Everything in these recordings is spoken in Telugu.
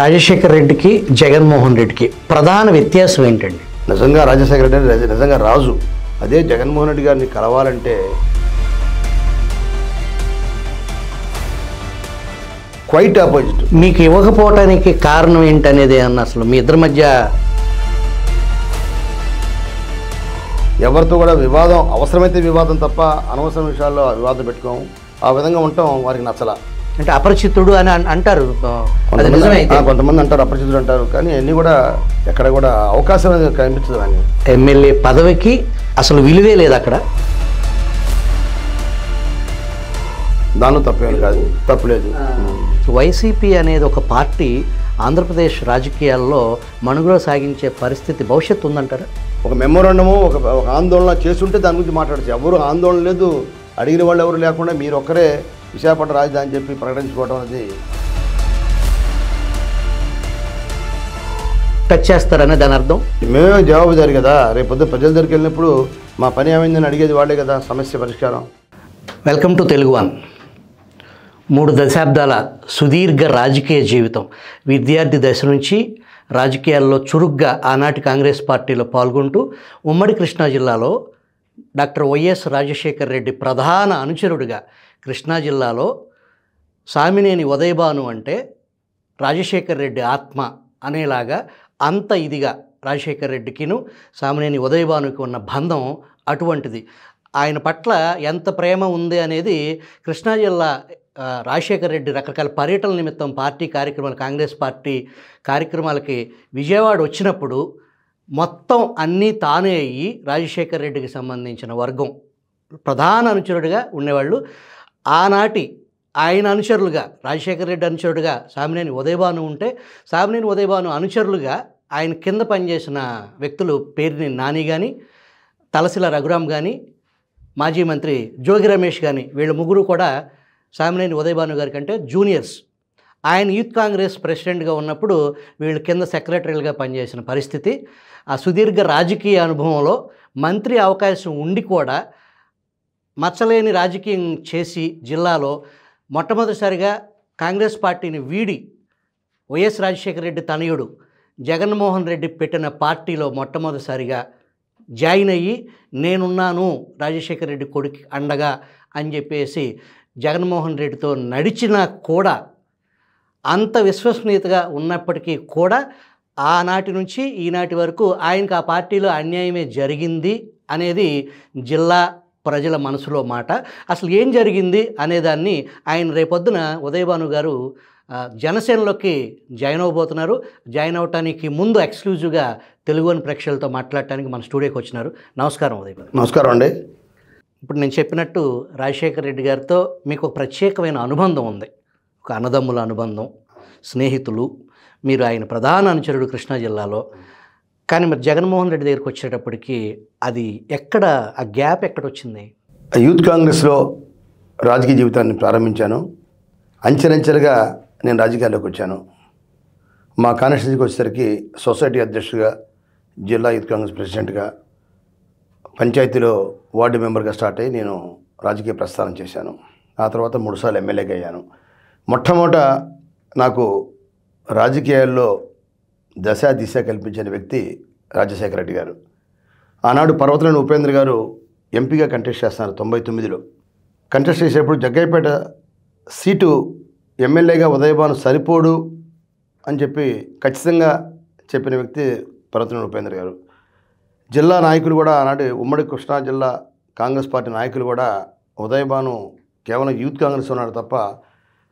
రాజశేఖర్ రెడ్డికి జగన్మోహన్ రెడ్డికి ప్రధాన వ్యత్యాసం ఏంటండి నిజంగా రాజశేఖర రెడ్డి నిజంగా రాజు అదే జగన్మోహన్ రెడ్డి గారిని కలవాలంటే క్వైట్ ఆపోజిట్ మీకు ఇవ్వకపోవటానికి కారణం ఏంటనేది అన్న అసలు మీ ఇద్దరి మధ్య ఎవరితో కూడా వివాదం అవసరమైతే వివాదం తప్ప అనవసరం విషయాల్లో వివాదం పెట్టుకోము ఆ విధంగా ఉండటం వారికి నచ్చలా అంటే అపరిచితుడు అని అంటారు కొంతమంది అంటారు అపరిచితుడు అంటారు కానీ అన్ని కూడా ఎక్కడ కూడా అవకాశం అనేది కనిపించదు అని ఎమ్మెల్యే పదవికి అసలు విలువే లేదు అక్కడ దానిలో తప్పేం కాదు తప్పలేదు వైసీపీ అనేది ఒక పార్టీ ఆంధ్రప్రదేశ్ రాజకీయాల్లో మనుగడ సాగించే పరిస్థితి భవిష్యత్తు ఉందంటారా ఒక మెమోరాండము ఒక ఆందోళన చేస్తుంటే దాని గురించి మాట్లాడచ్చు ఎవరు ఆందోళన లేదు అడిగిన వాళ్ళు ఎవరు లేకుండా మీరు ఒక్కరే విశాఖపట్నం రాజధాని చెప్పి ప్రకటించుకోవడం అనేది టచ్ చేస్తారనే దాని అర్థం మేమే జవాబుదారి కదా రేపు పొద్దున ప్రజల దగ్గరికి వెళ్ళినప్పుడు మా పని ఏమైందని అడిగేది వాళ్ళే కదా సమస్య పరిష్కారం వెల్కమ్ టు తెలుగు వన్ మూడు దశాబ్దాల సుదీర్ఘ రాజకీయ జీవితం విద్యార్థి దశ నుంచి రాజకీయాల్లో చురుగ్గా ఆనాటి కాంగ్రెస్ పార్టీలో పాల్గొంటూ ఉమ్మడి కృష్ణా జిల్లాలో డాక్టర్ వైఎస్ రాజశేఖర్ రెడ్డి ప్రధాన అనుచరుడిగా కృష్ణా జిల్లాలో సామినేని ఉదయభాను అంటే రాజశేఖర్ రెడ్డి ఆత్మ అనేలాగా అంత ఇదిగా రాజశేఖర్ రెడ్డికిను సామినేని ఉదయభానుకి ఉన్న బంధం అటువంటిది ఆయన పట్ల ఎంత ప్రేమ ఉంది అనేది కృష్ణా జిల్లా రాజశేఖర్ రెడ్డి రకరకాల పర్యటన నిమిత్తం పార్టీ కార్యక్రమాలు కాంగ్రెస్ పార్టీ కార్యక్రమాలకి విజయవాడ వచ్చినప్పుడు మొత్తం అన్నీ తానే అయ్యి రాజశేఖర్ రెడ్డికి సంబంధించిన వర్గం ప్రధాన అనుచరుడిగా ఉండేవాళ్ళు ఆనాటి ఆయన అనుచరులుగా రాజశేఖర రెడ్డి అనుచరుడుగా సామినేని ఉదయభాను ఉంటే సామినేని ఉదయభాను అనుచరులుగా ఆయన కింద పనిచేసిన వ్యక్తులు పేరిని నాని కానీ తలసిల రఘురాం కానీ మాజీ మంత్రి జోగి రమేష్ కానీ వీళ్ళ ముగ్గురు కూడా సామినేని ఉదయభాను గారి కంటే జూనియర్స్ ఆయన యూత్ కాంగ్రెస్ ప్రెసిడెంట్గా ఉన్నప్పుడు వీళ్ళు కింద సెక్రటరీలుగా పనిచేసిన పరిస్థితి ఆ సుదీర్ఘ రాజకీయ అనుభవంలో మంత్రి అవకాశం ఉండి కూడా మచ్చలేని రాజకీయం చేసి జిల్లాలో మొట్టమొదటిసారిగా కాంగ్రెస్ పార్టీని వీడి వైఎస్ రాజశేఖర రెడ్డి తనయుడు జగన్మోహన్ రెడ్డి పెట్టిన పార్టీలో మొట్టమొదటిసారిగా జాయిన్ అయ్యి నేనున్నాను రాజశేఖర రెడ్డి కొడుకు అండగా అని చెప్పేసి జగన్మోహన్ రెడ్డితో నడిచినా కూడా అంత విశ్వసనీయతగా ఉన్నప్పటికీ కూడా ఆనాటి నుంచి ఈనాటి వరకు ఆయనకు ఆ పార్టీలో అన్యాయమే జరిగింది అనేది జిల్లా ప్రజల మనసులో మాట అసలు ఏం జరిగింది అనేదాన్ని ఆయన రేపొద్దున ఉదయభాను గారు జనసేనలోకి జాయిన్ అవబోతున్నారు జాయిన్ అవటానికి ముందు ఎక్స్క్లూజివ్గా తెలుగు అని ప్రేక్షకులతో మాట్లాడటానికి మన స్టూడియోకి వచ్చినారు నమస్కారం ఉదయ్ నమస్కారం అండి ఇప్పుడు నేను చెప్పినట్టు రాజశేఖర రెడ్డి గారితో మీకు ఒక ప్రత్యేకమైన అనుబంధం ఉంది ఒక అన్నదమ్ముల అనుబంధం స్నేహితులు మీరు ఆయన ప్రధాన అనుచరుడు కృష్ణా జిల్లాలో కానీ మరి జగన్మోహన్ రెడ్డి దగ్గరికి వచ్చేటప్పటికి అది ఎక్కడ ఆ గ్యాప్ ఎక్కడ వచ్చింది యూత్ కాంగ్రెస్లో రాజకీయ జీవితాన్ని ప్రారంభించాను అంచెలంచెలుగా నేను రాజకీయాల్లోకి వచ్చాను మా కాన్స్టిట్యూన్సీకి వచ్చేసరికి సొసైటీ అధ్యక్షుడిగా జిల్లా యూత్ కాంగ్రెస్ ప్రెసిడెంట్గా పంచాయతీలో వార్డు మెంబర్గా స్టార్ట్ అయ్యి నేను రాజకీయ ప్రస్థానం చేశాను ఆ తర్వాత మూడుసార్లు ఎమ్మెల్యేగా అయ్యాను మొట్టమొదట నాకు రాజకీయాల్లో దశ దిశ కల్పించిన వ్యక్తి రాజశేఖర రెడ్డి గారు ఆనాడు పర్వతలను ఉపేంద్ర గారు ఎంపీగా కంటెస్ట్ చేస్తున్నారు తొంభై తొమ్మిదిలో కంటెస్ట్ చేసేప్పుడు జగ్గైపేట సీటు ఎమ్మెల్యేగా ఉదయభాను సరిపోడు అని చెప్పి ఖచ్చితంగా చెప్పిన వ్యక్తి పర్వతలను ఉపేంద్ర గారు జిల్లా నాయకులు కూడా ఆనాడు ఉమ్మడి కృష్ణా జిల్లా కాంగ్రెస్ పార్టీ నాయకులు కూడా ఉదయభాను కేవలం యూత్ కాంగ్రెస్ ఉన్నాడు తప్ప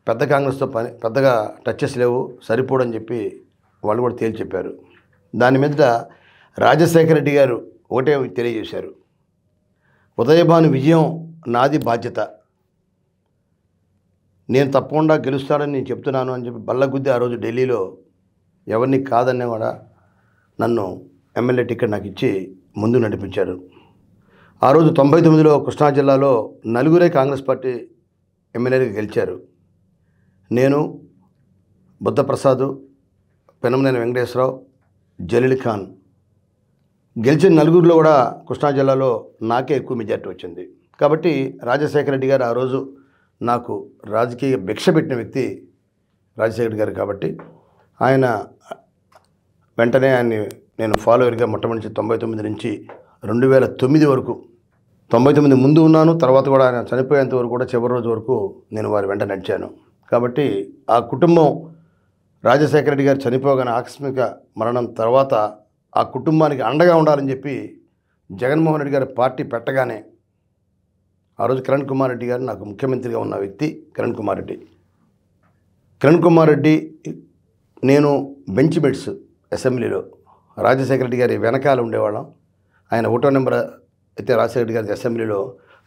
పెద్ద కాంగ్రెస్తో పని పెద్దగా టచెస్ లేవు సరిపోడని చెప్పి వాళ్ళు కూడా తేల్చి చెప్పారు దాని మీద రాజశేఖర రెడ్డి గారు ఒకటే తెలియజేశారు ఉదయభాను విజయం నాది బాధ్యత నేను తప్పకుండా గెలుస్తాడని నేను చెప్తున్నాను అని చెప్పి బల్లగుద్ది ఆ రోజు ఢిల్లీలో ఎవరిని కాదన్నా కూడా నన్ను ఎమ్మెల్యే టికెట్ నాకు ఇచ్చి ముందు నడిపించారు ఆ రోజు తొంభై తొమ్మిదిలో కృష్ణా జిల్లాలో నలుగురే కాంగ్రెస్ పార్టీ ఎమ్మెల్యేగా గెలిచారు నేను బుద్ధప్రసాద్ పెనమనేని వెంకటేశ్వరరావు జలీల్ ఖాన్ గెలిచిన నలుగురిలో కూడా కృష్ణా జిల్లాలో నాకే ఎక్కువ మెజార్టీ వచ్చింది కాబట్టి రాజశేఖర రెడ్డి గారు ఆ రోజు నాకు రాజకీయ భిక్ష పెట్టిన వ్యక్తి రాజశేఖర రెడ్డి గారు కాబట్టి ఆయన వెంటనే ఆయన్ని నేను ఫాలోవర్గా మొట్టమొదటి తొంభై తొమ్మిది నుంచి రెండు వేల తొమ్మిది వరకు తొంభై తొమ్మిది ముందు ఉన్నాను తర్వాత కూడా ఆయన చనిపోయేంత వరకు కూడా చివరి రోజు వరకు నేను వారి వెంట నడిచాను కాబట్టి ఆ కుటుంబం రాజశేఖర రెడ్డి గారు చనిపోగానే ఆకస్మిక మరణం తర్వాత ఆ కుటుంబానికి అండగా ఉండాలని చెప్పి జగన్మోహన్ రెడ్డి గారు పార్టీ పెట్టగానే ఆ రోజు కిరణ్ కుమార్ రెడ్డి గారు నాకు ముఖ్యమంత్రిగా ఉన్న వ్యక్తి కిరణ్ కుమార్ రెడ్డి కిరణ్ కుమార్ రెడ్డి నేను బెంచ్ బెడ్స్ అసెంబ్లీలో రాజశేఖర రెడ్డి గారి వెనకాల ఉండేవాళ్ళం ఆయన ఒకటో నెంబర్ అయితే రాజశేఖర రెడ్డి గారి అసెంబ్లీలో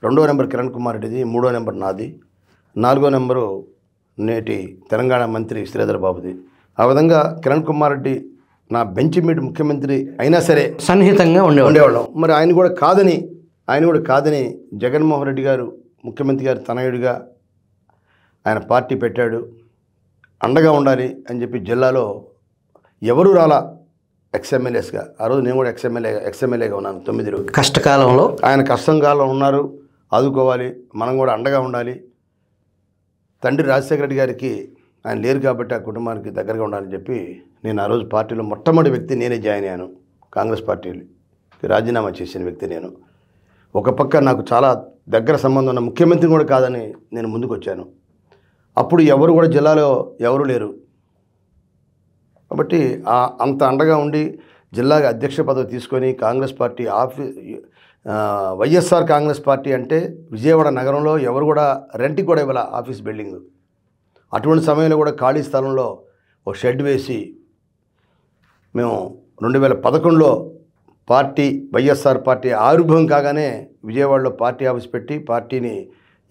రెండో నెంబర్ కిరణ్ కుమార్ రెడ్డిది మూడో నెంబర్ నాది నాలుగో నెంబరు నేటి తెలంగాణ మంత్రి శ్రీధర్ బాబుది ఆ విధంగా కిరణ్ కుమార్ రెడ్డి నా బెంచ్ మీట్ ముఖ్యమంత్రి అయినా సరే సన్నిహితంగా ఉండే ఉండేవాళ్ళం మరి ఆయన కూడా కాదని ఆయన కూడా కాదని జగన్మోహన్ రెడ్డి గారు ముఖ్యమంత్రి గారు తనయుడిగా ఆయన పార్టీ పెట్టాడు అండగా ఉండాలి అని చెప్పి జిల్లాలో ఎవరు రాలా ఎక్స్ఎమ్మెల్యేస్గా ఆ రోజు నేను కూడా ఎక్స్ఎమ్మెల్యే ఎక్స్ఎమ్మెల్యేగా ఉన్నాను తొమ్మిది రోజులు కష్టకాలంలో ఆయన కష్టం కాలంలో ఉన్నారు ఆదుకోవాలి మనం కూడా అండగా ఉండాలి తండ్రి రాజశేఖర రెడ్డి గారికి ఆయన లేరు కాబట్టి ఆ కుటుంబానికి దగ్గరగా ఉండాలని చెప్పి నేను ఆ రోజు పార్టీలో మొట్టమొదటి వ్యక్తి నేనే జాయిన్ అయ్యాను కాంగ్రెస్ పార్టీకి రాజీనామా చేసిన వ్యక్తి నేను ఒక పక్క నాకు చాలా దగ్గర సంబంధం ఉన్న ముఖ్యమంత్రి కూడా కాదని నేను ముందుకు వచ్చాను అప్పుడు ఎవరు కూడా జిల్లాలో ఎవరు లేరు కాబట్టి అంత అండగా ఉండి జిల్లాగా అధ్యక్ష పదవి తీసుకొని కాంగ్రెస్ పార్టీ ఆఫీ వైఎస్ఆర్ కాంగ్రెస్ పార్టీ అంటే విజయవాడ నగరంలో ఎవరు కూడా రెంట్కి కూడా ఇవ్వాల ఆఫీస్ బిల్డింగ్ అటువంటి సమయంలో కూడా ఖాళీ స్థలంలో ఒక షెడ్ వేసి మేము రెండు వేల పదకొండులో పార్టీ వైఎస్ఆర్ పార్టీ ఆరుభవం కాగానే విజయవాడలో పార్టీ ఆఫీస్ పెట్టి పార్టీని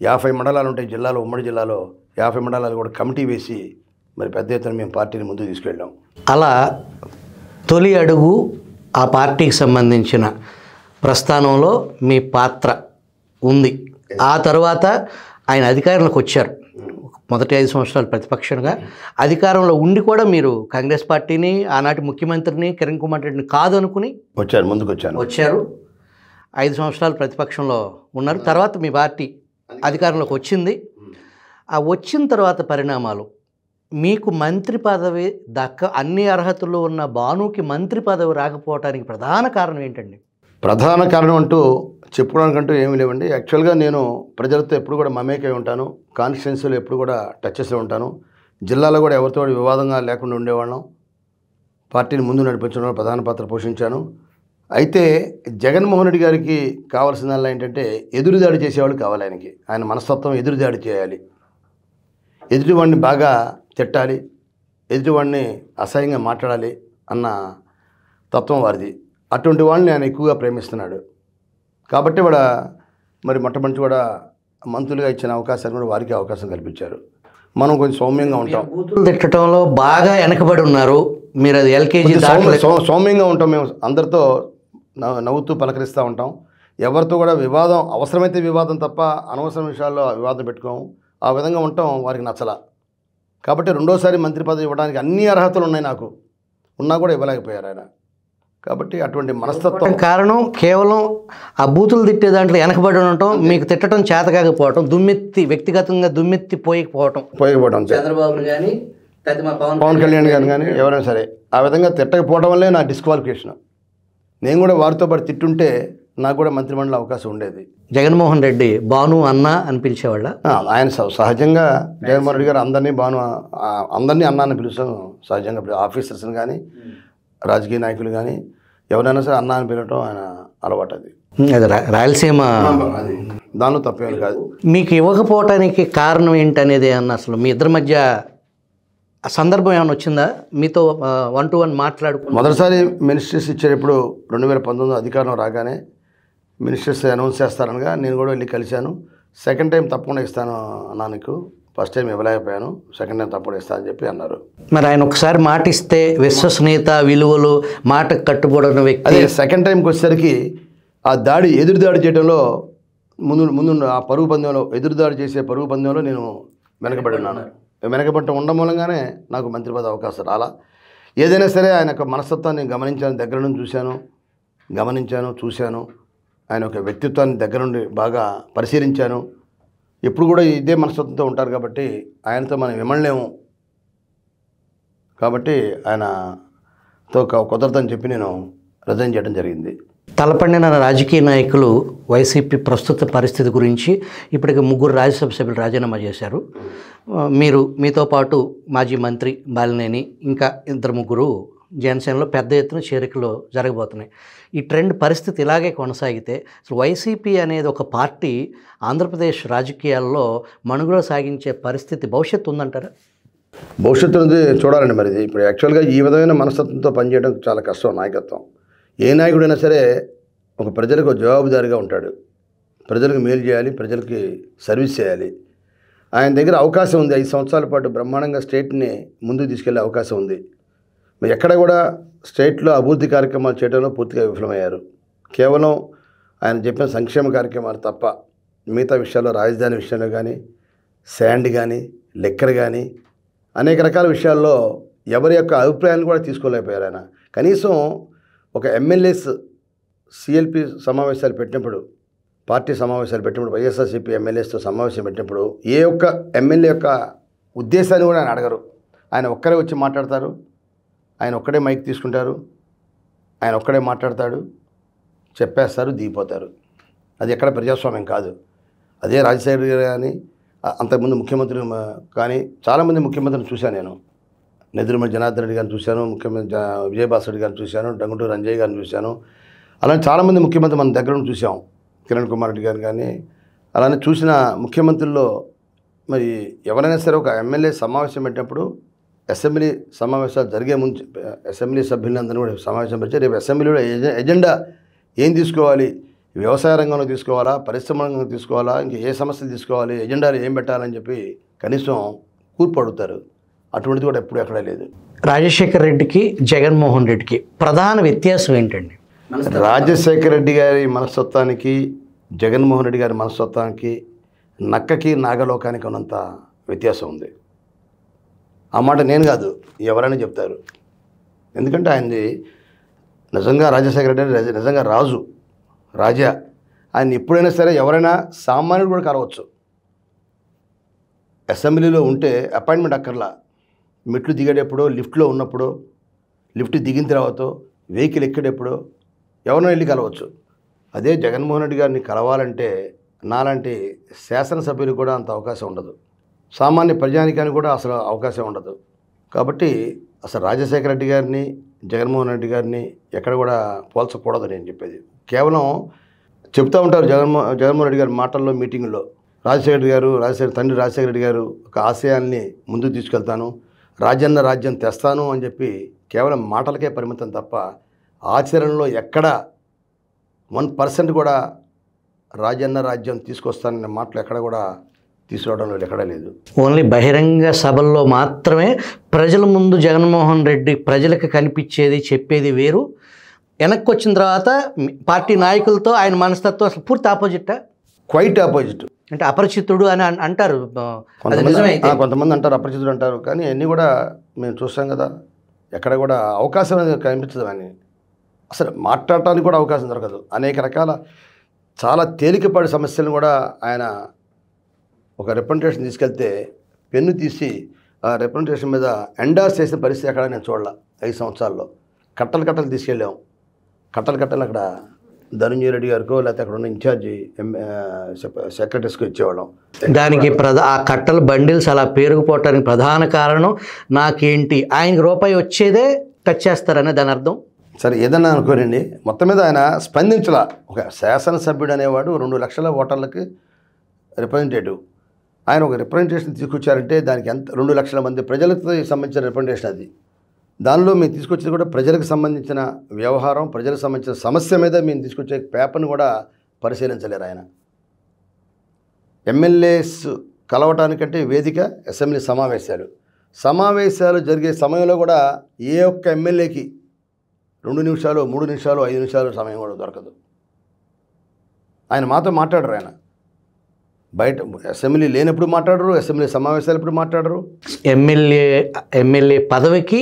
యాభై మండలాలు ఉంటాయి జిల్లాలో ఉమ్మడి జిల్లాలో యాభై మండలాలు కూడా కమిటీ వేసి మరి పెద్ద ఎత్తున మేము పార్టీని ముందుకు తీసుకెళ్ళాం అలా తొలి అడుగు ఆ పార్టీకి సంబంధించిన ప్రస్థానంలో మీ పాత్ర ఉంది ఆ తర్వాత ఆయన అధికారంలోకి వచ్చారు మొదటి ఐదు సంవత్సరాలు ప్రతిపక్షంగా అధికారంలో ఉండి కూడా మీరు కాంగ్రెస్ పార్టీని ఆనాటి ముఖ్యమంత్రిని కిరణ్ కుమార్ రెడ్డిని కాదు అనుకుని వచ్చారు ముందుకు వచ్చాను వచ్చారు ఐదు సంవత్సరాలు ప్రతిపక్షంలో ఉన్నారు తర్వాత మీ పార్టీ అధికారంలోకి వచ్చింది ఆ వచ్చిన తర్వాత పరిణామాలు మీకు మంత్రి పదవి దక్క అన్ని అర్హతలు ఉన్న బానుకి మంత్రి పదవి రాకపోవటానికి ప్రధాన కారణం ఏంటండి ప్రధాన కారణం అంటూ చెప్పుకోవడానికంటూ ఏమీ లేవండి యాక్చువల్గా నేను ప్రజలతో ఎప్పుడు కూడా మమేకై ఉంటాను కాన్స్టిట్యున్సీలో ఎప్పుడు కూడా చేస్తూ ఉంటాను జిల్లాలో కూడా ఎవరితో వివాదంగా లేకుండా ఉండేవాళ్ళం పార్టీని ముందు నడిపించడంలో ప్రధాన పాత్ర పోషించాను అయితే జగన్మోహన్ రెడ్డి గారికి కావాల్సిందల్లా ఏంటంటే ఎదురుదాడి చేసేవాళ్ళు కావాలి ఆయనకి ఆయన మనస్తత్వం ఎదురుదాడి చేయాలి ఎదుటివాడిని బాగా తిట్టాలి ఎదుటివాడిని అసహ్యంగా మాట్లాడాలి అన్న తత్వం వారిది అటువంటి వాళ్ళని ఆయన ఎక్కువగా ప్రేమిస్తున్నాడు కాబట్టి వాడు మరి మొట్టమొదటి కూడా మంత్రులుగా ఇచ్చిన అవకాశాన్ని కూడా వారికి అవకాశం కల్పించారు మనం కొంచెం సౌమ్యంగా ఉంటాం తిట్టడంలో బాగా వెనకబడి ఉన్నారు మీరు అది ఎల్కేజీ సౌమ్యంగా ఉంటాం మేము అందరితో నవ్వుతూ పలకరిస్తూ ఉంటాం ఎవరితో కూడా వివాదం అవసరమైతే వివాదం తప్ప అనవసరం విషయాల్లో వివాదం పెట్టుకోము ఆ విధంగా ఉండటం వారికి నచ్చల కాబట్టి రెండోసారి మంత్రి పదవి ఇవ్వడానికి అన్ని అర్హతలు ఉన్నాయి నాకు ఉన్నా కూడా ఇవ్వలేకపోయారు ఆయన కాబట్టి అటువంటి మనస్తత్వం కారణం కేవలం ఆ బూతులు తిట్టే దాంట్లో వెనకబడి ఉండటం మీకు తిట్టడం చేతకాకపోవటం దుమ్మెత్తి వ్యక్తిగతంగా దుమ్మెత్తి పోయకపోవటం పోయకపోవడం చంద్రబాబు కానీ పవన్ కళ్యాణ్ గారు కానీ ఎవరైనా సరే ఆ విధంగా తిట్టకపోవడం వల్లే నా డిస్క్వాలిఫికేషన్ నేను కూడా వారితో పాటు తిట్టుంటే నాకు కూడా మంత్రిమండలి అవకాశం ఉండేది జగన్మోహన్ రెడ్డి బాను అన్న అని పిలిచేవాళ్ళ ఆయన సహజంగా జగన్మోహన్ రెడ్డి గారు అందరినీ బాను అందరినీ అన్న అని పిలుస్తాను సహజంగా ఆఫీసర్స్ని కానీ hmm. రాజకీయ నాయకులు కానీ ఎవరైనా సరే అన్న అని పిలవటం ఆయన అలవాటు అది రాయలసీమ దానిలో తప్పేది కాదు మీకు ఇవ్వకపోవటానికి కారణం ఏంటనేది అన్న అసలు మీ ఇద్దరి మధ్య సందర్భం ఏమైనా వచ్చిందా మీతో వన్ టు వన్ మాట్లాడుకు మొదటిసారి మినిస్ట్రీస్ ఇచ్చేటప్పుడు రెండు వేల పంతొమ్మిది అధికారం రాగానే మినిస్టర్స్ అనౌన్స్ చేస్తారనగా నేను కూడా వెళ్ళి కలిశాను సెకండ్ టైం తప్పకుండా ఇస్తాను నాన్నకు ఫస్ట్ టైం ఇవ్వలేకపోయాను సెకండ్ టైం తప్పుడు ఇస్తా అని చెప్పి అన్నారు మరి ఆయన ఒకసారి మాట ఇస్తే విశ్వసనీయత విలువలు మాట కట్టుబడిన వ్యక్తి అదే సెకండ్ టైంకి వచ్చేసరికి ఆ దాడి ఎదురు దాడి చేయడంలో ముందు ముందు ఆ పరుగు పందెంలో ఎదురు దాడి చేసే పరుగు పందెంలో నేను వెనకబడి ఉన్నాను వెనకబడి ఉండడం మూలంగానే నాకు మంత్రి పద అవకాశం రాలా ఏదైనా సరే ఆయన యొక్క మనస్తత్వాన్ని గమనించాను దగ్గర నుండి చూశాను గమనించాను చూశాను ఆయన యొక్క వ్యక్తిత్వాన్ని దగ్గర నుండి బాగా పరిశీలించాను ఎప్పుడు కూడా ఇదే మనస్తత్వంతో ఉంటారు కాబట్టి ఆయనతో మనం విమలలేము కాబట్టి ఆయనతో కుదరదని చెప్పి నేను రిజైన్ చేయడం జరిగింది తలపండిన రాజకీయ నాయకులు వైసీపీ ప్రస్తుత పరిస్థితి గురించి ఇప్పటికి ముగ్గురు రాజ్యసభ సభ్యులు రాజీనామా చేశారు మీరు మీతో పాటు మాజీ మంత్రి బాలినేని ఇంకా ఇద్దరు ముగ్గురు జనసేనలో పెద్ద ఎత్తున చేరికలు జరగబోతున్నాయి ఈ ట్రెండ్ పరిస్థితి ఇలాగే కొనసాగితే అసలు వైసీపీ అనేది ఒక పార్టీ ఆంధ్రప్రదేశ్ రాజకీయాల్లో మనుగడ సాగించే పరిస్థితి భవిష్యత్తు ఉందంటారా భవిష్యత్తు అనేది చూడాలండి మరి ఇప్పుడు యాక్చువల్గా ఈ విధమైన మనస్తత్వంతో పనిచేయడం చాలా కష్టం నాయకత్వం ఏ నాయకుడైనా సరే ఒక ప్రజలకు జవాబుదారిగా ఉంటాడు ప్రజలకు మేలు చేయాలి ప్రజలకి సర్వీస్ చేయాలి ఆయన దగ్గర అవకాశం ఉంది ఐదు సంవత్సరాల పాటు బ్రహ్మాండంగా స్టేట్ని ముందుకు తీసుకెళ్లే అవకాశం ఉంది ఎక్కడ కూడా స్టేట్లో అభివృద్ధి కార్యక్రమాలు చేయడంలో పూర్తిగా విఫలమయ్యారు కేవలం ఆయన చెప్పిన సంక్షేమ కార్యక్రమాలు తప్ప మిగతా విషయాల్లో రాజధాని విషయంలో కానీ శాండ్ కానీ లెక్కర్ కానీ అనేక రకాల విషయాల్లో ఎవరి యొక్క అభిప్రాయాన్ని కూడా తీసుకోలేకపోయారు ఆయన కనీసం ఒక ఎమ్మెల్యేస్ సిఎల్పి సమావేశాలు పెట్టినప్పుడు పార్టీ సమావేశాలు పెట్టినప్పుడు వైఎస్ఆర్సీపీ ఎమ్మెల్యేస్తో సమావేశం పెట్టినప్పుడు ఏ ఒక్క ఎమ్మెల్యే యొక్క ఉద్దేశాన్ని కూడా ఆయన అడగరు ఆయన ఒక్కరే వచ్చి మాట్లాడతారు ఆయన ఒక్కడే మైక్ తీసుకుంటారు ఆయన ఒక్కడే మాట్లాడతాడు చెప్పేస్తారు దిగిపోతారు అది ఎక్కడ ప్రజాస్వామ్యం కాదు అదే రాజశేఖర్ గారు కానీ అంతకుముందు ముఖ్యమంత్రి కానీ చాలామంది ముఖ్యమంత్రిని చూశాను నేను నెదురుమల్లి జనార్దన్ రెడ్డి గారిని చూశాను ముఖ్యమంత్రి విజయభాస్కర్ గారిని చూశాను డంగుటూరు రంజయ్ గారిని చూశాను అలానే చాలామంది ముఖ్యమంత్రి మన దగ్గర నుండి చూసాం కిరణ్ కుమార్ రెడ్డి గారు కానీ అలానే చూసిన ముఖ్యమంత్రుల్లో మరి ఎవరైనా సరే ఒక ఎమ్మెల్యే సమావేశం పెట్టినప్పుడు అసెంబ్లీ సమావేశాలు జరిగే ముందు అసెంబ్లీ సభ్యులందరూ కూడా సమావేశం పెంచారు రేపు అసెంబ్లీలో ఎజెండా ఏం తీసుకోవాలి వ్యవసాయ రంగంలో తీసుకోవాలా పరిశ్రమ రంగంలో తీసుకోవాలా ఇంకా ఏ సమస్యలు తీసుకోవాలి ఎజెండాలు ఏం పెట్టాలని చెప్పి కనీసం కూర్పు అడుగుతారు అటువంటిది కూడా ఎప్పుడు ఎక్కడ లేదు రాజశేఖర్ రెడ్డికి జగన్మోహన్ రెడ్డికి ప్రధాన వ్యత్యాసం ఏంటండి రాజశేఖర రెడ్డి గారి మనస్తత్వానికి జగన్మోహన్ రెడ్డి గారి మనస్తత్వానికి నక్కకి నాగలోకానికి ఉన్నంత వ్యత్యాసం ఉంది ఆ మాట నేను కాదు ఎవరైనా చెప్తారు ఎందుకంటే ఆయనది నిజంగా రాజశేఖర రెడ్డి నిజంగా రాజు రాజా ఆయన ఎప్పుడైనా సరే ఎవరైనా సామాన్యుడు కూడా కలవచ్చు అసెంబ్లీలో ఉంటే అపాయింట్మెంట్ అక్కర్లా మెట్లు దిగేటప్పుడో లిఫ్ట్లో ఉన్నప్పుడు లిఫ్ట్ దిగిన తర్వాత వెహికల్ ఎక్కేటప్పుడు ఎవరినో వెళ్ళి కలవచ్చు అదే జగన్మోహన్ రెడ్డి గారిని కలవాలంటే నాలాంటి శాసనసభ్యులు కూడా అంత అవకాశం ఉండదు సామాన్య ప్రజానికానికి కూడా అసలు అవకాశం ఉండదు కాబట్టి అసలు రాజశేఖర రెడ్డి గారిని జగన్మోహన్ రెడ్డి గారిని ఎక్కడ కూడా పోల్చకూడదు నేను చెప్పేది కేవలం చెప్తూ ఉంటారు జగన్మో జగన్మోహన్ రెడ్డి గారి మాటల్లో మీటింగ్లో రాజశేఖర రెడ్డి గారు రాజశేఖర తండ్రి రాజశేఖర రెడ్డి గారు ఒక ఆశయాన్ని ముందుకు తీసుకెళ్తాను రాజన్న రాజ్యం తెస్తాను అని చెప్పి కేవలం మాటలకే పరిమితం తప్ప ఆచరణలో ఎక్కడ వన్ పర్సెంట్ కూడా రాజన్న రాజ్యం తీసుకొస్తాననే మాటలు ఎక్కడ కూడా తీసుకోవడంలో ఎక్కడా లేదు ఓన్లీ బహిరంగ సభల్లో మాత్రమే ప్రజల ముందు జగన్మోహన్ రెడ్డి ప్రజలకు కనిపించేది చెప్పేది వేరు వెనక్కి వచ్చిన తర్వాత పార్టీ నాయకులతో ఆయన మనస్తత్వం అసలు పూర్తి ఆపోజిట్ క్వైట్ ఆపోజిట్ అంటే అపరిచితుడు అని అంటారు కొంతమంది అంటారు అపరిచితుడు అంటారు కానీ అన్నీ కూడా మేము చూస్తాం కదా ఎక్కడ కూడా అవకాశం అనేది కనిపించదు అని అసలు మాట్లాడటానికి కూడా అవకాశం దొరకదు అనేక రకాల చాలా తేలికపాటి సమస్యలను కూడా ఆయన ఒక రిప్రజెంటేషన్ తీసుకెళ్తే పెన్ను తీసి ఆ రిప్రజెంటేషన్ మీద ఎండార్స్ చేసిన పరిస్థితి ఎక్కడ నేను చూడాల ఐదు సంవత్సరాల్లో కట్టలు కట్టలు తీసుకెళ్ళాం కట్టలు కట్టలు అక్కడ ధనుంజయ రెడ్డి గారికి లేకపోతే అక్కడ ఉన్న ఇన్ఛార్జి సెక్రటరీస్కి ఇచ్చేవాళ్ళం దానికి ప్రధా ఆ కట్టలు బండిల్స్ అలా పేరుకుపోవటానికి ప్రధాన కారణం నాకేంటి ఆయనకి రూపాయి వచ్చేదే టచ్ చేస్తారనే దాని అర్థం సరే ఏదన్నా అనుకోనండి మొత్తం మీద ఆయన స్పందించలా ఒక శాసనసభ్యుడు అనేవాడు రెండు లక్షల ఓటర్లకి రిప్రజెంటేటివ్ ఆయన ఒక రిప్రజెంటేషన్ తీసుకొచ్చారంటే దానికి ఎంత రెండు లక్షల మంది ప్రజలకు సంబంధించిన రిప్రజెంటేషన్ అది దానిలో మేము తీసుకొచ్చేది కూడా ప్రజలకు సంబంధించిన వ్యవహారం ప్రజలకు సంబంధించిన సమస్య మీద మేము తీసుకొచ్చే పేపర్ను కూడా పరిశీలించలేరు ఆయన ఎమ్మెల్యేస్ కలవటానికంటే వేదిక అసెంబ్లీ సమావేశాలు సమావేశాలు జరిగే సమయంలో కూడా ఏ ఒక్క ఎమ్మెల్యేకి రెండు నిమిషాలు మూడు నిమిషాలు ఐదు నిమిషాలు సమయం కూడా దొరకదు ఆయన మాతో మాట్లాడరు ఆయన బయట అసెంబ్లీ లేనప్పుడు మాట్లాడరు అసెంబ్లీ సమావేశాలు ఎప్పుడు మాట్లాడరు ఎమ్మెల్యే ఎమ్మెల్యే పదవికి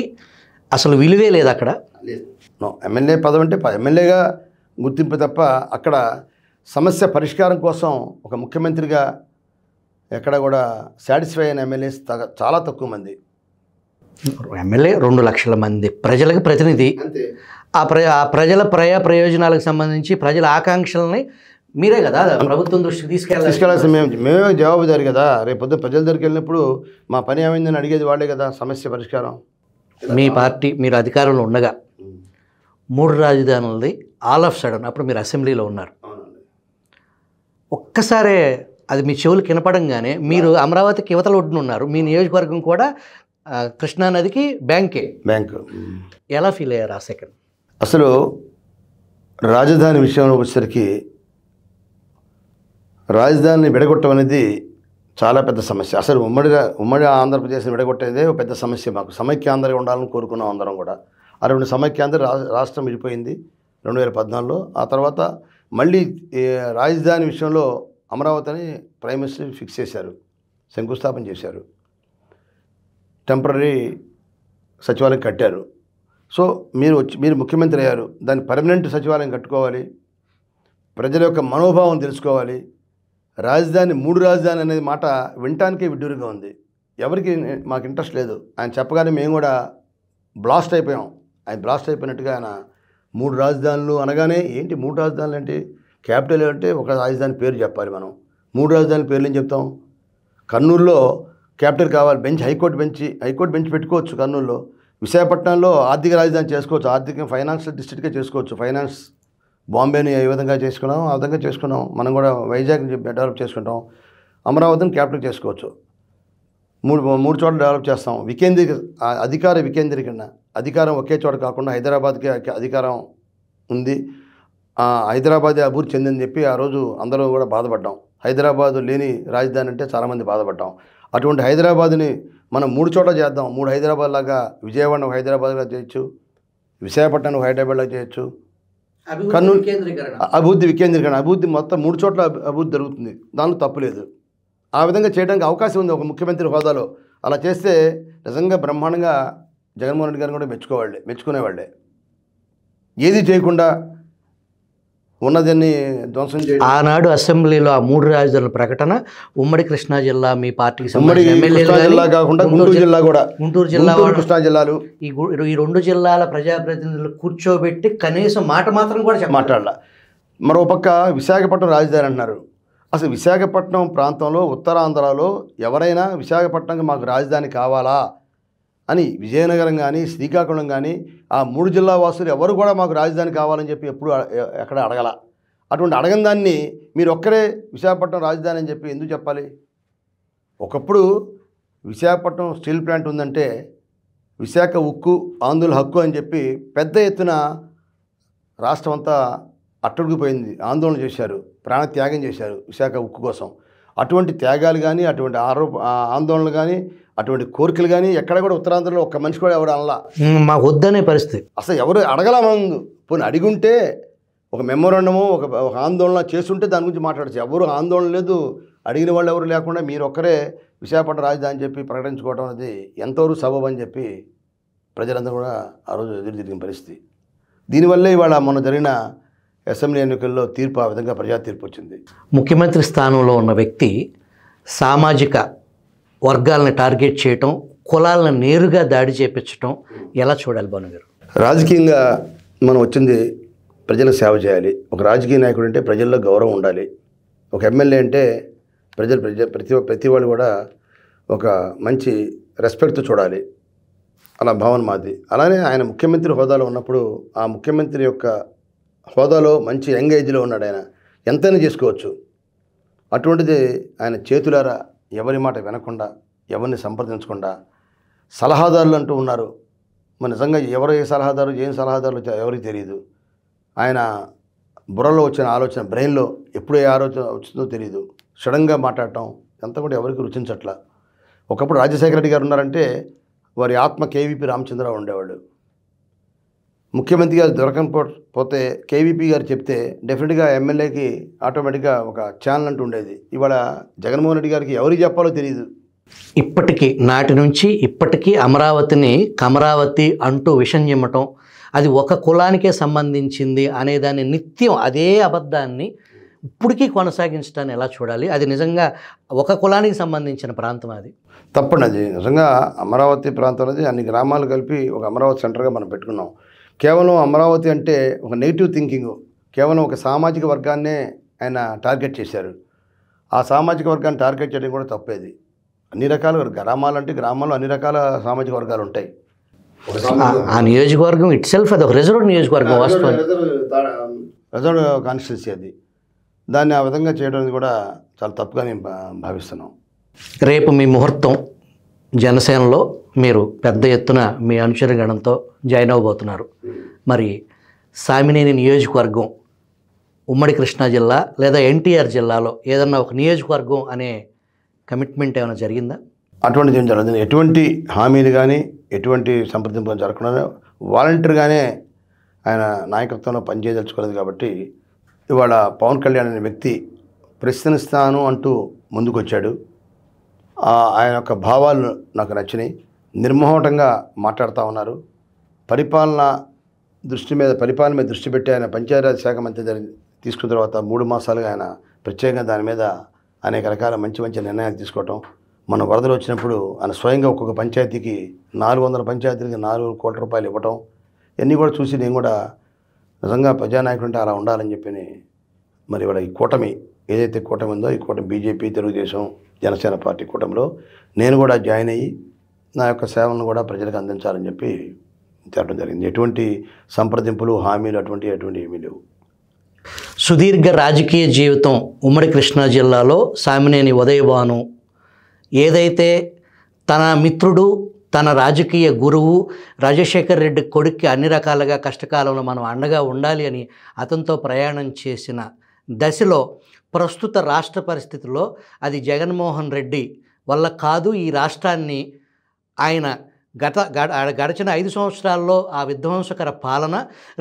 అసలు విలువే లేదు అక్కడ ఎమ్మెల్యే పదవి అంటే ఎమ్మెల్యేగా గుర్తింపు తప్ప అక్కడ సమస్య పరిష్కారం కోసం ఒక ముఖ్యమంత్రిగా ఎక్కడ కూడా సాటిస్ఫై అయిన ఎమ్మెల్యేస్ చాలా తక్కువ మంది ఎమ్మెల్యే రెండు లక్షల మంది ప్రజలకు ప్రతినిధి ఆ ప్ర ప్రజల ప్రయా ప్రయోజనాలకు సంబంధించి ప్రజల ఆకాంక్షల్ని మీరే కదా ప్రభుత్వం దృష్టికి తీసుకెళ్ళి తీసుకెళ్ళాల్సిన మేము మేమే జవాబుదారి కదా రేపు పొద్దున ప్రజల దగ్గరికి వెళ్ళినప్పుడు మా పని ఏమైందని అడిగేది వాళ్ళే కదా సమస్య పరిష్కారం మీ పార్టీ మీరు అధికారంలో ఉండగా మూడు రాజధానులది ఆల్ ఆఫ్ సడన్ అప్పుడు మీరు అసెంబ్లీలో ఉన్నారు ఒక్కసారే అది మీ చెవులు కినపడంగానే మీరు అమరావతికి యువతల ఒడ్డున ఉన్నారు మీ నియోజకవర్గం కూడా కృష్ణానదికి బ్యాంకే బ్యాంక్ ఎలా ఫీల్ అయ్యారు ఆ సెకండ్ అసలు రాజధాని విషయంలో వచ్చేసరికి రాజధానిని విడగొట్టమనేది చాలా పెద్ద సమస్య అసలు ఉమ్మడి ఉమ్మడి ఆంధ్రప్రదేశ్ని విడగొట్టేదే పెద్ద సమస్య మాకు ఆంధ్రగా ఉండాలని కోరుకున్నాం అందరం కూడా అటువంటి సమైక్యాంధ్ర రాష్ట్రం విడిపోయింది రెండు వేల పద్నాలుగులో ఆ తర్వాత మళ్ళీ రాజధాని విషయంలో అమరావతిని ప్రైమ్ మినిస్టర్ ఫిక్స్ చేశారు శంకుస్థాపన చేశారు టెంపరీ సచివాలయం కట్టారు సో మీరు వచ్చి మీరు ముఖ్యమంత్రి అయ్యారు దాన్ని పర్మనెంట్ సచివాలయం కట్టుకోవాలి ప్రజల యొక్క మనోభావం తెలుసుకోవాలి రాజధాని మూడు రాజధాని అనేది మాట వినటానికే విడ్డూరుగా ఉంది ఎవరికి మాకు ఇంట్రెస్ట్ లేదు ఆయన చెప్పగానే మేము కూడా బ్లాస్ట్ అయిపోయాం ఆయన బ్లాస్ట్ అయిపోయినట్టుగా ఆయన మూడు రాజధానులు అనగానే ఏంటి మూడు రాజధానులు అంటే క్యాపిటల్ అంటే ఒక రాజధాని పేరు చెప్పాలి మనం మూడు రాజధాని పేర్లు ఏం చెప్తాం కర్నూలులో క్యాపిటల్ కావాలి bench high court bench high court bench పెట్టుకోవచ్చు కర్నూలులో విశాఖపట్నంలో ఆర్థిక రాజధాని చేసుకోవచ్చు ఆర్థిక ఫైనాన్షియల్ డిస్ట్రిక్ట్గా చేసుకోవచ్చు ఫైనాన్స్ బాంబేని ఏ విధంగా చేసుకున్నాం ఆ విధంగా చేసుకున్నాం మనం కూడా వైజాగ్ని డెవలప్ చేసుకుంటాం అమరావతిని క్యాపిటల్ చేసుకోవచ్చు మూడు మూడు చోట్ల డెవలప్ చేస్తాం వికేంద్రీక అధికార వికేంద్రీకరణ అధికారం ఒకే చోట కాకుండా హైదరాబాద్కి అధికారం ఉంది హైదరాబాద్ అభివృద్ధి చెందిందని చెప్పి ఆ రోజు అందరూ కూడా బాధపడ్డాం హైదరాబాదు లేని రాజధాని అంటే చాలామంది బాధపడ్డాం అటువంటి హైదరాబాద్ని మనం మూడు చోట్ల చేద్దాం మూడు హైదరాబాద్ లాగా విజయవాడను హైదరాబాద్గా చేయొచ్చు విశాఖపట్నం హైదరాబాద్లో చేయొచ్చు కర్నూలు అభివృద్ధి వికేంద్రీకరణ అభివృద్ధి మొత్తం మూడు చోట్ల అభివృద్ధి జరుగుతుంది దానిలో తప్పులేదు ఆ విధంగా చేయడానికి అవకాశం ఉంది ఒక ముఖ్యమంత్రి హోదాలో అలా చేస్తే నిజంగా బ్రహ్మాండంగా జగన్మోహన్ రెడ్డి గారిని కూడా మెచ్చుకోవాళ్ళే మెచ్చుకునేవాళ్ళే ఏది చేయకుండా ఉన్నదని ధ్వంసం చేయడం ఆనాడు అసెంబ్లీలో ఆ మూడు రాజధానుల ప్రకటన ఉమ్మడి కృష్ణా జిల్లా మీ పార్టీకి కాకుండా గుంటూరు జిల్లా కూడా గుంటూరు జిల్లా కృష్ణా జిల్లాలు ఈ రెండు జిల్లాల ప్రజాప్రతినిధులు కూర్చోబెట్టి కనీసం మాట మాత్రం కూడా మాట్లాడాల మరో పక్క విశాఖపట్నం రాజధాని అన్నారు అసలు విశాఖపట్నం ప్రాంతంలో ఉత్తరాంధ్రలో ఎవరైనా విశాఖపట్నంకి మాకు రాజధాని కావాలా అని విజయనగరం కానీ శ్రీకాకుళం కానీ ఆ మూడు జిల్లా వాసులు ఎవరు కూడా మాకు రాజధాని కావాలని చెప్పి ఎప్పుడు ఎక్కడ అడగల అటువంటి అడగని దాన్ని మీరు ఒక్కరే విశాఖపట్నం రాజధాని అని చెప్పి ఎందుకు చెప్పాలి ఒకప్పుడు విశాఖపట్నం స్టీల్ ప్లాంట్ ఉందంటే విశాఖ ఉక్కు ఆందోళన హక్కు అని చెప్పి పెద్ద ఎత్తున రాష్ట్రం అంతా అట్టడుగుపోయింది ఆందోళన చేశారు ప్రాణత్యాగం చేశారు విశాఖ ఉక్కు కోసం అటువంటి త్యాగాలు కానీ అటువంటి ఆరోప ఆందోళనలు కానీ అటువంటి కోరికలు కానీ ఎక్కడ కూడా ఉత్తరాంధ్రలో ఒక్క మనిషి కూడా ఎవరు అనలా మా వద్దనే పరిస్థితి అసలు ఎవరు అడగల ముందు పోనీ అడిగుంటే ఒక మెమోరాండము ఒక ఒక ఆందోళన చేస్తుంటే దాని గురించి మాట్లాడచ్చు ఎవరు ఆందోళన లేదు అడిగిన వాళ్ళు ఎవరు లేకుండా మీరు ఒక్కరే విశాఖపట్నం రాజధాని చెప్పి ప్రకటించుకోవడం అనేది ఎంతవరకు సబబు అని చెప్పి ప్రజలందరూ కూడా ఆ రోజు ఎదురు తిరిగిన పరిస్థితి దీనివల్లే ఇవాళ మొన్న జరిగిన అసెంబ్లీ ఎన్నికల్లో తీర్పు ఆ విధంగా ప్రజా తీర్పు వచ్చింది ముఖ్యమంత్రి స్థానంలో ఉన్న వ్యక్తి సామాజిక వర్గాలను టార్గెట్ చేయటం కులాలను నేరుగా దాడి చేపించటం ఎలా చూడాలి భాను గారు రాజకీయంగా మనం వచ్చింది ప్రజలకు సేవ చేయాలి ఒక రాజకీయ నాయకుడు అంటే ప్రజల్లో గౌరవం ఉండాలి ఒక ఎమ్మెల్యే అంటే ప్రజలు ప్రజ ప్రతి ప్రతి వాళ్ళు కూడా ఒక మంచి రెస్పెక్ట్ చూడాలి అలా భావన మాది అలానే ఆయన ముఖ్యమంత్రి హోదాలో ఉన్నప్పుడు ఆ ముఖ్యమంత్రి యొక్క హోదాలో మంచి యంగ్ ఏజ్లో ఉన్నాడు ఆయన ఎంతైనా చేసుకోవచ్చు అటువంటిది ఆయన చేతులారా ఎవరి మాట వినకుండా ఎవరిని సంప్రదించకుండా సలహాదారులు అంటూ ఉన్నారు మరి నిజంగా ఎవరు ఏ సలహాదారు ఏం సలహాదారులు ఎవరికి తెలియదు ఆయన బుర్రలో వచ్చిన ఆలోచన బ్రెయిన్లో ఎప్పుడు ఏ ఆలోచన వచ్చిందో తెలియదు సడన్గా మాట్లాడటం ఎంత కూడా ఎవరికి రుచించట్లా ఒకప్పుడు రాజశేఖర రెడ్డి గారు ఉన్నారంటే వారి ఆత్మ కేవీపీ రామచంద్రరావు ఉండేవాడు ముఖ్యమంత్రి గారు దొరకకపోతే కేవీపీ గారు చెప్తే డెఫినెట్గా ఎమ్మెల్యేకి ఆటోమేటిక్గా ఒక ఛానల్ అంటూ ఉండేది ఇవాళ జగన్మోహన్ రెడ్డి గారికి ఎవరికి చెప్పాలో తెలియదు ఇప్పటికీ నాటి నుంచి ఇప్పటికీ అమరావతిని కమరావతి అంటూ విషం చెమ్మటం అది ఒక కులానికే సంబంధించింది అనేదాన్ని నిత్యం అదే అబద్ధాన్ని ఇప్పటికీ కొనసాగించడాన్ని ఎలా చూడాలి అది నిజంగా ఒక కులానికి సంబంధించిన ప్రాంతం అది తప్పండి అది నిజంగా అమరావతి ప్రాంతం అనేది అన్ని గ్రామాలు కలిపి ఒక అమరావతి సెంటర్గా మనం పెట్టుకున్నాం కేవలం అమరావతి అంటే ఒక నెగిటివ్ థింకింగ్ కేవలం ఒక సామాజిక వర్గాన్నే ఆయన టార్గెట్ చేశారు ఆ సామాజిక వర్గాన్ని టార్గెట్ చేయడం కూడా తప్పేది అన్ని రకాల గ్రామాలు అంటే గ్రామాల్లో అన్ని రకాల సామాజిక వర్గాలు ఉంటాయి ఆ నియోజకవర్గం ఇట్ సెల్ఫ్ అది ఒక రిజర్వ్ నియోజకవర్గం వాస్తవం రిజర్వ్ కాన్స్టిట్యున్సీ అది దాన్ని ఆ విధంగా చేయడం కూడా చాలా తప్పుగా నేను భావిస్తున్నాం రేపు మీ ముహూర్తం జనసేనలో మీరు పెద్ద ఎత్తున మీ అనుచరగణంతో జాయిన్ అవ్వబోతున్నారు మరి సామినేని నియోజకవర్గం ఉమ్మడి కృష్ణా జిల్లా లేదా ఎన్టీఆర్ జిల్లాలో ఏదన్నా ఒక నియోజకవర్గం అనే కమిట్మెంట్ ఏమైనా జరిగిందా అటువంటిది ఏం జరగదు ఎటువంటి హామీలు కానీ ఎటువంటి సంప్రదింపు జరగకుండా వాలంటీర్గానే ఆయన నాయకత్వంలో పనిచేయదలుచుకోలేదు కాబట్టి ఇవాళ పవన్ కళ్యాణ్ అనే వ్యక్తి ప్రశ్నిస్తాను అంటూ ముందుకొచ్చాడు ఆయన యొక్క భావాలు నాకు నచ్చినాయి నిర్మోహటంగా మాట్లాడుతూ ఉన్నారు పరిపాలన దృష్టి మీద పరిపాలన మీద దృష్టి పెట్టి ఆయన పంచాయతీరాజ్ శాఖ మంత్రి తీసుకున్న తర్వాత మూడు మాసాలుగా ఆయన ప్రత్యేకంగా దాని మీద అనేక రకాల మంచి మంచి నిర్ణయాలు తీసుకోవటం మన వరదలు వచ్చినప్పుడు ఆయన స్వయంగా ఒక్కొక్క పంచాయతీకి నాలుగు వందల పంచాయతీలకి నాలుగు కోట్ల రూపాయలు ఇవ్వటం ఇవన్నీ కూడా చూసి నేను కూడా నిజంగా ప్రజానాయకుడు అంటే అలా ఉండాలని చెప్పి మరి ఇవాళ ఈ కూటమి ఏదైతే కూటమి ఉందో ఈ కూటమి బీజేపీ తెలుగుదేశం జనసేన పార్టీ కూటమిలో నేను కూడా జాయిన్ అయ్యి నా యొక్క సేవలను కూడా ప్రజలకు అందించాలని చెప్పి చెప్పడం జరిగింది ఎటువంటి సంప్రదింపులు హామీలు అటువంటి ఎటువంటి ఏమీ లేవు సుదీర్ఘ రాజకీయ జీవితం ఉమ్మడి కృష్ణా జిల్లాలో సామినేని ఉదయభాను ఏదైతే తన మిత్రుడు తన రాజకీయ గురువు రాజశేఖర్ రెడ్డి కొడుక్కి అన్ని రకాలుగా కష్టకాలంలో మనం అండగా ఉండాలి అని అతనితో ప్రయాణం చేసిన దశలో ప్రస్తుత రాష్ట్ర పరిస్థితుల్లో అది జగన్మోహన్ రెడ్డి వల్ల కాదు ఈ రాష్ట్రాన్ని ఆయన గత గడిచిన ఐదు సంవత్సరాల్లో ఆ విధ్వంసకర పాలన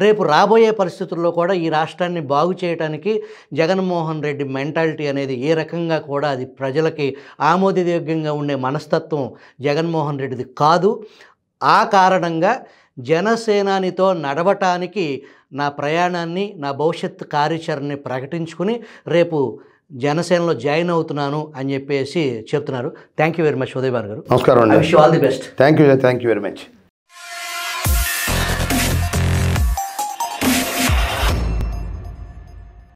రేపు రాబోయే పరిస్థితుల్లో కూడా ఈ రాష్ట్రాన్ని బాగు చేయడానికి జగన్మోహన్ రెడ్డి మెంటాలిటీ అనేది ఏ రకంగా కూడా అది ప్రజలకి ఆమోదయోగ్యంగా ఉండే మనస్తత్వం జగన్మోహన్ రెడ్డిది కాదు ఆ కారణంగా జనసేనానితో నడవటానికి నా ప్రయాణాన్ని నా భవిష్యత్ కార్యాచరణని ప్రకటించుకుని రేపు జనసేనలో జాయిన్ అవుతున్నాను అని చెప్పేసి చెప్తున్నారు thank you very much Uday garu నమస్కారం all the best thank you thank you very much